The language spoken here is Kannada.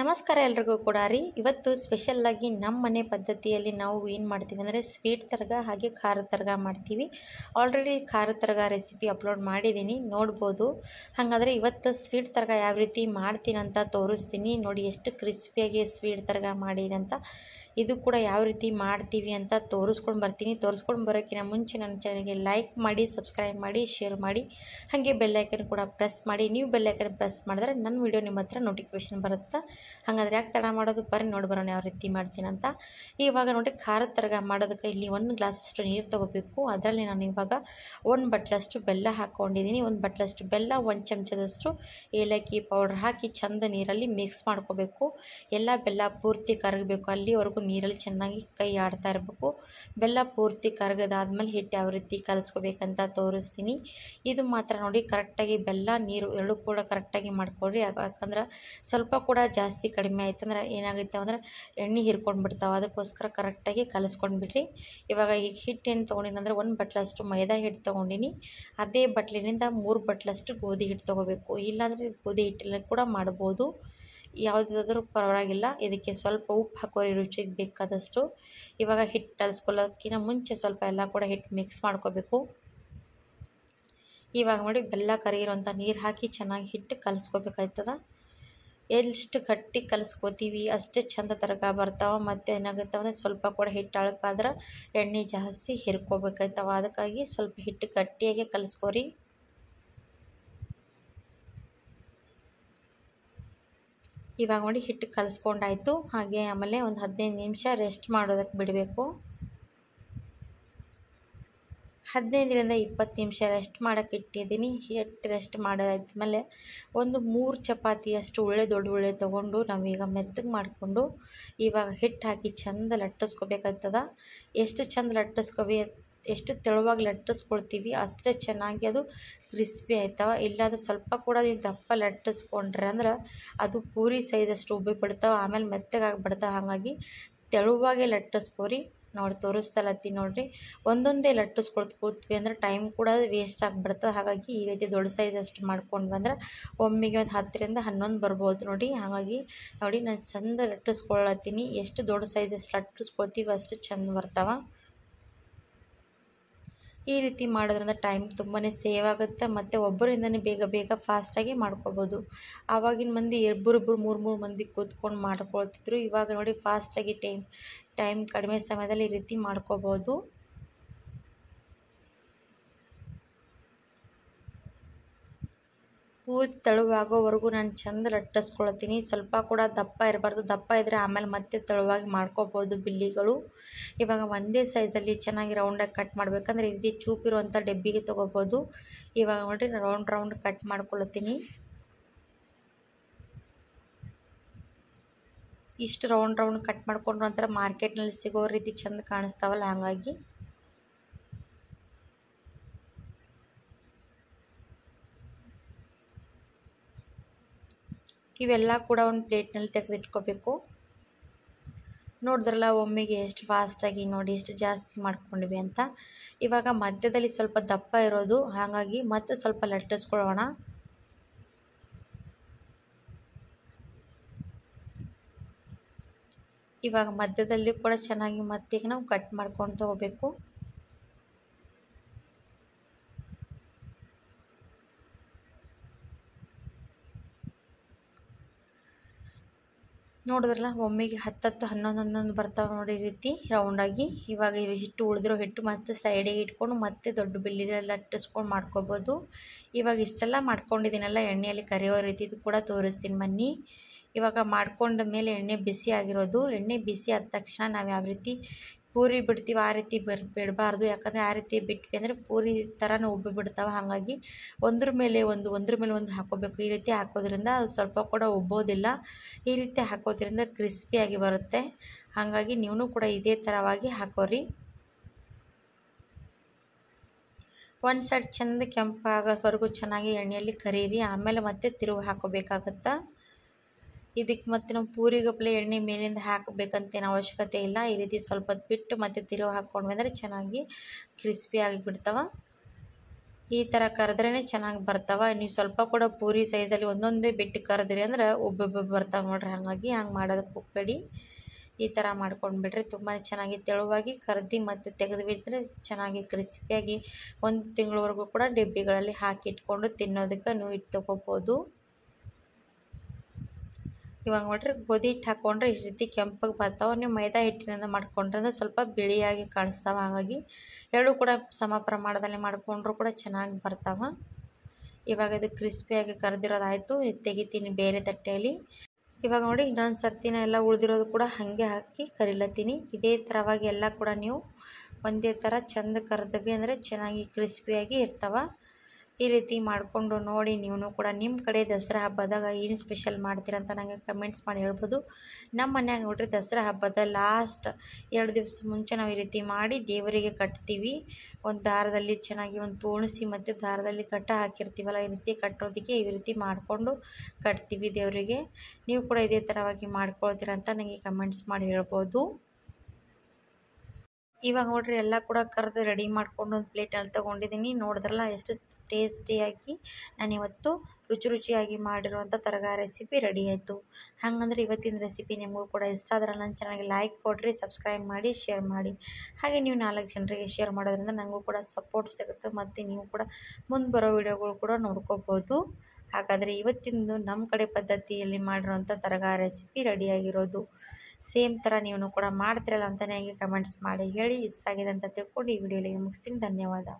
ನಮಸ್ಕಾರ ಎಲ್ರಿಗೂ ಕೂಡ ರೀ ಇವತ್ತು ಸ್ಪೆಷಲ್ಲಾಗಿ ನಮ್ಮ ಮನೆ ಪದ್ಧತಿಯಲ್ಲಿ ನಾವು ಏನು ಮಾಡ್ತೀವಿ ಅಂದರೆ ಸ್ವೀಟ್ ತರಗ ಹಾಗೆ ಖಾರ ತರಗ ಮಾಡ್ತೀವಿ ಆಲ್ರೆಡಿ ಖಾರ ತರಗ ರೆಸಿಪಿ ಅಪ್ಲೋಡ್ ಮಾಡಿದ್ದೀನಿ ನೋಡ್ಬೋದು ಹಾಗಾದರೆ ಇವತ್ತು ಸ್ವೀಟ್ ತರಗ ಯಾವ ರೀತಿ ಮಾಡ್ತೀನಂತ ತೋರಿಸ್ತೀನಿ ನೋಡಿ ಎಷ್ಟು ಕ್ರಿಸ್ಪಿಯಾಗಿ ಸ್ವೀಟ್ ತರಗ ಅಂತ ಇದು ಕೂಡ ಯಾವ ರೀತಿ ಮಾಡ್ತೀವಿ ಅಂತ ತೋರಿಸ್ಕೊಂಡು ಬರ್ತೀನಿ ತೋರಿಸ್ಕೊಂಡು ಬರೋಕ್ಕಿಂತ ಮುಂಚೆ ನನ್ನ ಚಾನಲ್ಗೆ ಲೈಕ್ ಮಾಡಿ ಸಬ್ಸ್ಕ್ರೈಬ್ ಮಾಡಿ ಶೇರ್ ಮಾಡಿ ಹಾಗೆ ಬೆಲ್ಲೈಕನ್ ಕೂಡ ಪ್ರೆಸ್ ಮಾಡಿ ನೀವು ಬೆಲ್ಲೈಕನ್ ಪ್ರೆಸ್ ಮಾಡಿದ್ರೆ ನನ್ನ ವೀಡಿಯೋ ನಿಮ್ಮ ಹತ್ರ ನೋಟಿಫಿಕೇಷನ್ ಬರುತ್ತಾ ಹಾಗಾದ್ರೆ ಯಾಕೆ ತಡ ಮಾಡೋದು ಬರ್ರಿ ನೋಡಿ ಬರೋಣ ಯಾವ ರೀತಿ ಮಾಡ್ತೀನಿ ಅಂತ ಇವಾಗ ನೋಡಿ ಖಾರದ ತರಗ ಮಾಡೋದಕ್ಕೆ ಇಲ್ಲಿ ಒಂದು ಗ್ಲಾಸಷ್ಟು ನೀರು ತೊಗೋಬೇಕು ಅದರಲ್ಲಿ ನಾನು ಇವಾಗ ಒಂದು ಬಟ್ಲಷ್ಟು ಬೆಲ್ಲ ಹಾಕ್ಕೊಂಡಿದ್ದೀನಿ ಒಂದು ಬಟ್ಲಷ್ಟು ಬೆಲ್ಲ ಒಂದು ಚಮಚದಷ್ಟು ಏಲಕ್ಕಿ ಪೌಡ್ರ್ ಹಾಕಿ ಚೆಂದ ನೀರಲ್ಲಿ ಮಿಕ್ಸ್ ಮಾಡ್ಕೋಬೇಕು ಎಲ್ಲ ಬೆಲ್ಲ ಪೂರ್ತಿ ಕರಗಬೇಕು ಅಲ್ಲಿವರೆಗೂ ನೀರಲ್ಲಿ ಚೆನ್ನಾಗಿ ಕೈ ಆಡ್ತಾ ಇರಬೇಕು ಬೆಲ್ಲ ಪೂರ್ತಿ ಕರಗದಾದ್ಮೇಲೆ ಹಿಟ್ಟು ಯಾವ ರೀತಿ ಕಲಸ್ಕೋಬೇಕಂತ ತೋರಿಸ್ತೀನಿ ಇದು ಮಾತ್ರ ನೋಡಿ ಕರೆಕ್ಟಾಗಿ ಬೆಲ್ಲ ನೀರು ಎರಡೂ ಕೂಡ ಕರೆಕ್ಟಾಗಿ ಮಾಡ್ಕೊಳ್ರಿ ಯಾಕಂದ್ರೆ ಸ್ವಲ್ಪ ಕೂಡ ಜಾಸ್ತಿ ಜಾಸ್ತಿ ಕಡಿಮೆ ಆಯ್ತಂದ್ರೆ ಏನಾಗುತ್ತೆ ಅಂದ್ರೆ ಎಣ್ಣೆ ಹಿರ್ಕೊಂಡು ಬಿಡ್ತಾವೆ ಅದಕ್ಕೋಸ್ಕರ ಕರೆಕ್ಟಾಗಿ ಕಲಸ್ಕೊಂಡು ಬಿಡ್ರಿ ಇವಾಗ ಈಗ ಹಿಟ್ಟೇನು ತೊಗೊಂಡಿನಂದ್ರೆ ಒಂದು ಬಟ್ಲಷ್ಟು ಮೈದಾ ಹಿಟ್ಟು ತೊಗೊಂಡಿನಿ ಅದೇ ಬಟ್ಲಿನಿಂದ ಮೂರು ಬಟ್ಲಷ್ಟು ಗೋಧಿ ಹಿಟ್ಟು ತೊಗೋಬೇಕು ಇಲ್ಲಾಂದರೆ ಗೋಧಿ ಹಿಟ್ಟಲ್ಲಿ ಕೂಡ ಮಾಡ್ಬೋದು ಯಾವುದಾದ್ರೂ ಪರವಾಗಿಲ್ಲ ಇದಕ್ಕೆ ಸ್ವಲ್ಪ ಉಪ್ಪು ಹಾಕೋರಿ ರುಚಿಗೆ ಬೇಕಾದಷ್ಟು ಇವಾಗ ಹಿಟ್ಟು ಕಲಿಸ್ಕೊಳ್ಳೋಕ್ಕಿಂತ ಮುಂಚೆ ಸ್ವಲ್ಪ ಎಲ್ಲ ಕೂಡ ಹಿಟ್ಟು ಮಿಕ್ಸ್ ಮಾಡ್ಕೋಬೇಕು ಇವಾಗ ನೋಡಿ ಬೆಲ್ಲ ಕರಿಯಿರೋಂಥ ನೀರು ಹಾಕಿ ಚೆನ್ನಾಗಿ ಹಿಟ್ಟು ಕಲಸ್ಕೋಬೇಕಾಯ್ತದ ಎಷ್ಟು ಗಟ್ಟಿ ಕಲಸ್ಕೊತೀವಿ ಅಷ್ಟೇ ಚಂದ ತರಕ ಬರ್ತಾವೆ ಮತ್ತು ಏನಾಗುತ್ತೆ ಅಂದರೆ ಸ್ವಲ್ಪ ಕೂಡ ಹಿಟ್ಟು ಅಳಕಾದ್ರೆ ಎಣ್ಣೆ ಜಾಸ್ತಿ ಹಿರ್ಕೋಬೇಕಾಯ್ತವ ಅದಕ್ಕಾಗಿ ಸ್ವಲ್ಪ ಹಿಟ್ಟು ಗಟ್ಟಿಯಾಗೆ ಕಲಸ್ಕೊರಿ ಇವಾಗ ನೋಡಿ ಹಿಟ್ಟು ಕಲಸ್ಕೊಂಡಾಯಿತು ಹಾಗೆ ಆಮೇಲೆ ಒಂದು ಹದಿನೈದು ನಿಮಿಷ ರೆಸ್ಟ್ ಮಾಡೋದಕ್ಕೆ ಬಿಡಬೇಕು ಹದಿನೈದರಿಂದ ಇಪ್ಪತ್ತು ನಿಮಿಷ ರೆಸ್ಟ್ ಮಾಡೋಕ್ಕೆ ಇಟ್ಟಿದ್ದೀನಿ ಹಿಟ್ಟು ರೆಸ್ಟ್ ಮೇಲೆ ಒಂದು ಮೂರು ಚಪಾತಿ ಅಷ್ಟು ಒಳ್ಳೆ ದೊಡ್ಡ ಒಳ್ಳೆ ತೊಗೊಂಡು ನಾವೀಗ ಮೆತ್ತಗೆ ಮಾಡಿಕೊಂಡು ಇವಾಗ ಹಿಟ್ಟು ಹಾಕಿ ಚೆಂದ ಲಟ್ಟಿಸ್ಕೋಬೇಕಾಗ್ತದ ಎಷ್ಟು ಚೆಂದ ಲಟ್ಟಿಸ್ಕೋಬೇ ಎಷ್ಟು ತೆಳುವಾಗಿ ಲಟ್ಟಿಸ್ಕೊಳ್ತೀವಿ ಅಷ್ಟೇ ಚೆನ್ನಾಗಿ ಅದು ಕ್ರಿಸ್ಪಿ ಆಯ್ತವ ಇಲ್ಲ ಅದು ಸ್ವಲ್ಪ ಕೂಡ ಅದು ದಪ್ಪ ಲಟ್ಟಿಸ್ಕೊಂಡ್ರೆ ಅಂದ್ರೆ ಅದು ಪೂರಿ ಸೈಜಷ್ಟು ಉಬ್ಬಿ ಬಿಡ್ತಾವೆ ಆಮೇಲೆ ಮೆತ್ತಗಾಗಿ ಬಿಡ್ತಾವೆ ಹಾಗಾಗಿ ತೆಳುವಾಗೆ ಲಟ್ಟಿಸ್ಕೋರಿ ನೋಡಿ ತೋರಿಸ್ತಲತ್ತೀನಿ ನೋಡಿರಿ ಒಂದೊಂದೇ ಲಟ್ಟಿಸ್ಕೊಳ್ತು ಕೂತ್ವಿ ಅಂದರೆ ಟೈಮ್ ಕೂಡ ವೇಸ್ಟ್ ಆಗಿಬಿಡ್ತದೆ ಹಾಗಾಗಿ ಈ ರೀತಿ ದೊಡ್ಡ ಸೈಜ್ ಅಷ್ಟು ಮಾಡ್ಕೊಂಡು ಬಂದ್ರೆ ಒಮ್ಮೆಗೆ ಒಂದು ಹತ್ತರಿಂದ ಹನ್ನೊಂದು ಬರ್ಬೋದು ನೋಡಿ ಹಾಗಾಗಿ ನೋಡಿ ನಾನು ಚಂದ ಲಟ್ಟಿಸ್ಕೊಳ್ಳತ್ತೀನಿ ಎಷ್ಟು ದೊಡ್ಡ ಸೈಜಸ್ ಲಟ್ಟಿಸ್ಕೊಳ್ತೀವಿ ಅಷ್ಟು ಚಂದ ಬರ್ತಾವೆ ಈ ರೀತಿ ಮಾಡೋದ್ರಿಂದ ಟೈಮ್ ತುಂಬಾ ಸೇವ್ ಆಗುತ್ತೆ ಮತ್ತು ಒಬ್ಬರಿಂದನೇ ಬೇಗ ಬೇಗ ಫಾಸ್ಟಾಗಿ ಮಾಡ್ಕೋಬೋದು ಆವಾಗಿನ ಮಂದಿ ಇಬ್ಬರಿಬ್ಬರು ಮೂರು ಮೂರು ಮಂದಿ ಕೂತ್ಕೊಂಡು ಮಾಡ್ಕೊಳ್ತಿದ್ರು ಇವಾಗ ನೋಡಿ ಫಾಸ್ಟಾಗಿ ಟೈಮ್ ಟೈಮ್ ಕಡಿಮೆ ಸಮಯದಲ್ಲಿ ಈ ರೀತಿ ಮಾಡ್ಕೋಬೋದು ಪೂರ್ತಿ ತೆಳುವಾಗೋವರೆಗೂ ನಾನು ಚೆಂದ ಲಟ್ಟಿಸ್ಕೊಳ್ತೀನಿ ಸ್ವಲ್ಪ ಕೂಡ ದಪ್ಪ ಇರಬಾರ್ದು ದಪ್ಪ ಇದ್ದರೆ ಆಮೇಲೆ ಮತ್ತೆ ತೆಳುವಾಗಿ ಮಾಡ್ಕೋಬೋದು ಬಿಲ್ಲಿಗಳು ಇವಾಗ ಒಂದೇ ಸೈಜಲ್ಲಿ ಚೆನ್ನಾಗಿ ರೌಂಡಾಗಿ ಕಟ್ ಮಾಡಬೇಕಂದ್ರೆ ಇದು ಚೂಪಿರುವಂಥ ಡೆಬ್ಬಿಗೆ ತೊಗೋಬೋದು ಇವಾಗ ನೋಡಿರಿ ರೌಂಡ್ ರೌಂಡ್ ಕಟ್ ಮಾಡ್ಕೊಳ್ತೀನಿ ಇಷ್ಟು ರೌಂಡ್ ರೌಂಡ್ ಕಟ್ ಮಾಡಿಕೊಂಡ್ರು ಒಂಥರ ಮಾರ್ಕೆಟ್ನಲ್ಲಿ ಸಿಗೋ ರೀತಿ ಚೆಂದ ಕಾಣಿಸ್ತಾವಲ್ಲ ಹಾಗಾಗಿ ಇವೆಲ್ಲ ಕೂಡ ಒಂದು ಪ್ಲೇಟ್ನಲ್ಲಿ ತೆಗೆದಿಟ್ಕೋಬೇಕು ನೋಡಿದ್ರಲ್ಲ ಒಮ್ಮೆಗೆ ಎಷ್ಟು ಫಾಸ್ಟಾಗಿ ನೋಡಿ ಎಷ್ಟು ಜಾಸ್ತಿ ಮಾಡ್ಕೊಂಡ್ವಿ ಅಂತ ಇವಾಗ ಮಧ್ಯದಲ್ಲಿ ಸ್ವಲ್ಪ ದಪ್ಪ ಇರೋದು ಹಾಗಾಗಿ ಮತ್ತೆ ಸ್ವಲ್ಪ ಲಟ್ಟಿಸ್ಕೊಳ್ಳೋಣ ಇವಾಗ ಮಧ್ಯದಲ್ಲಿ ಕೂಡ ಚೆನ್ನಾಗಿ ಮತ್ತೀಗ ನಾವು ಕಟ್ ಮಾಡ್ಕೊಂಡು ತಗೋಬೇಕು ನೋಡಿದ್ರಲ್ಲ ಒಮ್ಮೆಗೆ ಹತ್ತತ್ತು ಹನ್ನೊಂದು ಹನ್ನೊಂದು ಬರ್ತಾವೆ ನೋಡಿ ರೀತಿ ರೌಂಡಾಗಿ ಇವಾಗ ಹಿಟ್ಟು ಉಳಿದಿರೋ ಹಿಟ್ಟು ಮತ್ತೆ ಸೈಡಿಗೆ ಇಟ್ಕೊಂಡು ಮತ್ತೆ ದೊಡ್ಡ ಬಿಲ್ಲಿರೆಲ್ಲ ಅಟ್ಟಿಸ್ಕೊಂಡು ಮಾಡ್ಕೊಬೋದು ಇವಾಗ ಇಷ್ಟೆಲ್ಲ ಮಾಡ್ಕೊಂಡಿದ್ದೀನಲ್ಲ ಎಣ್ಣೆಯಲ್ಲಿ ಕರಿಯೋ ರೀತಿ ಕೂಡ ತೋರಿಸ್ತೀನಿ ಬನ್ನಿ ಇವಾಗ ಮಾಡ್ಕೊಂಡ ಮೇಲೆ ಎಣ್ಣೆ ಬಿಸಿ ಆಗಿರೋದು ಎಣ್ಣೆ ಬಿಸಿ ಆದ ತಕ್ಷಣ ನಾವು ಯಾವ ರೀತಿ ಪೂರಿ ಬಿಡ್ತೀವಿ ಆ ರೀತಿ ಬರ್ ಬಿಡಬಾರ್ದು ಯಾಕಂದರೆ ಆ ರೀತಿ ಬಿಟ್ವಿ ಅಂದರೆ ಪೂರಿ ಥರನೂ ಉಬ್ಬಿ ಬಿಡ್ತಾವೆ ಹಾಗಾಗಿ ಒಂದ್ರ ಮೇಲೆ ಒಂದು ಒಂದ್ರ ಮೇಲೆ ಒಂದು ಹಾಕೋಬೇಕು ಈ ರೀತಿ ಹಾಕೋದ್ರಿಂದ ಅದು ಸ್ವಲ್ಪ ಕೂಡ ಉಬ್ಬೋದಿಲ್ಲ ಈ ರೀತಿ ಹಾಕೋದ್ರಿಂದ ಕ್ರಿಸ್ಪಿಯಾಗಿ ಬರುತ್ತೆ ಹಾಗಾಗಿ ನೀವು ಕೂಡ ಇದೇ ಥರವಾಗಿ ಹಾಕೋರಿ ಒಂದು ಸೈಡ್ ಚೆಂದ ಕೆಂಪಾಗೋವರೆಗೂ ಚೆನ್ನಾಗಿ ಎಣ್ಣೆಯಲ್ಲಿ ಕರೀರಿ ಆಮೇಲೆ ಮತ್ತೆ ತಿರುವು ಹಾಕೋಬೇಕಾಗುತ್ತೆ ಇದಕ್ಕೆ ಮತ್ತೆ ನಾವು ಪೂರಿಗಪ್ಲೆ ಎಣ್ಣೆ ಮೇಲಿಂದ ಹಾಕಬೇಕಂತೇನು ಅವಶ್ಯಕತೆ ಇಲ್ಲ ಈ ರೀತಿ ಸ್ವಲ್ಪ ಬಿಟ್ಟು ಮತ್ತೆ ತಿರುವು ಹಾಕ್ಕೊಂಡ್ವಿ ಅಂದರೆ ಚೆನ್ನಾಗಿ ಕ್ರಿಸ್ಪಿ ಬಿಡ್ತಾವೆ ಈ ಥರ ಕರೆದ್ರೇ ಚೆನ್ನಾಗಿ ಬರ್ತಾವೆ ನೀವು ಸ್ವಲ್ಪ ಕೂಡ ಪೂರಿ ಸೈಜಲ್ಲಿ ಒಂದೊಂದೇ ಬಿಟ್ಟು ಕರೆದ್ರಿ ಅಂದ್ರೆ ಒಬ್ಬೊಬ್ಬ ಬರ್ತಾವೆ ನೋಡ್ರಿ ಹಾಗಾಗಿ ಹಂಗೆ ಮಾಡೋದಕ್ಕೆ ಹೋಗಬೇಡಿ ಈ ಥರ ಮಾಡ್ಕೊಂಡ್ಬಿಟ್ರೆ ತುಂಬಾ ಚೆನ್ನಾಗಿ ತೆಳುವಾಗಿ ಕರ್ದು ಮತ್ತು ತೆಗೆದು ಬಿಟ್ಟರೆ ಚೆನ್ನಾಗಿ ಕ್ರಿಸ್ಪಿಯಾಗಿ ಒಂದು ತಿಂಗಳವರೆಗೂ ಕೂಡ ಡಬ್ಬಿಗಳಲ್ಲಿ ಹಾಕಿ ಇಟ್ಕೊಂಡು ತಿನ್ನೋದಕ್ಕೆ ನೀವು ಇಟ್ಟು ತೊಗೋಬೋದು ಇವಾಗ ನೋಡ್ರಿ ಗೋಧಿ ಹಿಟ್ಟು ಹಾಕ್ಕೊಂಡ್ರೆ ಈ ರೀತಿ ಕೆಂಪಗೆ ಬರ್ತಾವೆ ನೀವು ಮೈದಾ ಹಿಟ್ಟಿನಿಂದ ಮಾಡ್ಕೊಂಡ್ರೆ ಸ್ವಲ್ಪ ಬಿಳಿಯಾಗಿ ಕಾಣಿಸ್ತಾವೆ ಹಾಗಾಗಿ ಎರಡೂ ಕೂಡ ಸಮ ಪ್ರಮಾಣದಲ್ಲಿ ಮಾಡಿಕೊಂಡ್ರೂ ಕೂಡ ಚೆನ್ನಾಗಿ ಬರ್ತಾವೆ ಇವಾಗ ಇದು ಕ್ರಿಸ್ಪಿಯಾಗಿ ಕರೆದಿರೋದಾಯಿತು ತೆಗಿತೀನಿ ಬೇರೆ ತಟ್ಟೆಯಲ್ಲಿ ಇವಾಗ ನೋಡಿ ಇನ್ನೊಂದು ಸರ್ತಿನ ಎಲ್ಲ ಉಳಿದಿರೋದು ಕೂಡ ಹಾಗೆ ಹಾಕಿ ಕರಿಲತ್ತೀನಿ ಇದೇ ಥರವಾಗಿ ಎಲ್ಲ ಕೂಡ ನೀವು ಒಂದೇ ಥರ ಚೆಂದ ಕರೆದವಿ ಅಂದರೆ ಚೆನ್ನಾಗಿ ಕ್ರಿಸ್ಪಿಯಾಗಿ ಇರ್ತಾವೆ ಈ ರೀತಿ ಮಾಡಿಕೊಂಡು ನೋಡಿ ನೀವು ಕೂಡ ನಿಮ್ಮ ಕಡೆ ದಸರಾ ಹಬ್ಬದಾಗ ಏನು ಸ್ಪೆಷಲ್ ಮಾಡ್ತೀರ ಅಂತ ನನಗೆ ಕಮೆಂಟ್ಸ್ ಮಾಡಿ ಹೇಳ್ಬೋದು ನಮ್ಮ ಮನ್ಯಾಗ ನೋಡ್ರಿ ದಸರಾ ಹಬ್ಬದ ಲಾಸ್ಟ್ ಎರಡು ದಿವಸ ಮುಂಚೆ ನಾವು ಈ ರೀತಿ ಮಾಡಿ ದೇವರಿಗೆ ಕಟ್ತೀವಿ ಒಂದು ದಾರದಲ್ಲಿ ಚೆನ್ನಾಗಿ ಒಂದು ಪೂರ್ಣಿಸಿ ಮತ್ತು ದಾರದಲ್ಲಿ ಕಟ್ಟ ಹಾಕಿರ್ತೀವಲ್ಲ ಈ ರೀತಿ ಕಟ್ಟೋದಕ್ಕೆ ಈ ರೀತಿ ಮಾಡಿಕೊಂಡು ಕಟ್ತೀವಿ ದೇವರಿಗೆ ನೀವು ಕೂಡ ಇದೇ ಥರವಾಗಿ ಮಾಡ್ಕೊಳ್ತೀರ ಅಂತ ನನಗೆ ಕಮೆಂಟ್ಸ್ ಮಾಡಿ ಹೇಳ್ಬೋದು ಇವಾಗ ನೋಡ್ರಿ ಎಲ್ಲ ಕೂಡ ಕರೆದು ರೆಡಿ ಮಾಡ್ಕೊಂಡು ಒಂದು ಪ್ಲೇಟಲ್ಲಿ ತೊಗೊಂಡಿದ್ದೀನಿ ನೋಡಿದ್ರಲ್ಲ ಎಷ್ಟು ಟೇಸ್ಟಿಯಾಗಿ ನಾನು ಇವತ್ತು ರುಚಿ ರುಚಿಯಾಗಿ ಮಾಡಿರುವಂಥ ತರಗ ರೆಸಿಪಿ ರೆಡಿ ಆಯಿತು ಹಾಗಂದ್ರೆ ಇವತ್ತಿನ ರೆಸಿಪಿ ನಿಮಗೂ ಕೂಡ ಇಷ್ಟ ಆದ್ರೆ ನನ್ನ ಚೆನ್ನಾಗಿ ಲೈಕ್ ಕೊಡ್ರಿ ಸಬ್ಸ್ಕ್ರೈಬ್ ಮಾಡಿ ಶೇರ್ ಮಾಡಿ ಹಾಗೆ ನೀವು ನಾಲ್ಕು ಜನರಿಗೆ ಶೇರ್ ಮಾಡೋದ್ರಿಂದ ನನಗೂ ಕೂಡ ಸಪೋರ್ಟ್ ಸಿಗುತ್ತೆ ಮತ್ತು ನೀವು ಕೂಡ ಮುಂದೆ ಬರೋ ವೀಡಿಯೋಗಳು ಕೂಡ ನೋಡ್ಕೋಬೋದು ಹಾಗಾದರೆ ಇವತ್ತಿಂದು ನಮ್ಮ ಕಡೆ ಪದ್ಧತಿಯಲ್ಲಿ ಮಾಡಿರುವಂಥ ತರಗ ರೆಸಿಪಿ ರೆಡಿಯಾಗಿರೋದು ಸೇಮ್ ಥರ ನೀವು ಕೂಡ ಮಾಡ್ತಿರಲ್ಲ ಅಂತಲೇ ಹೇಗೆ ಕಮೆಂಟ್ಸ್ ಮಾಡಿ ಹೇಳಿ ಇಷ್ಟ ಆಗಿದೆ ಅಂತ ತಿಳ್ಕೊಂಡು ಈ ವಿಡಿಯೋ ಮುಗಿಸ್ತೀನಿ ಧನ್ಯವಾದ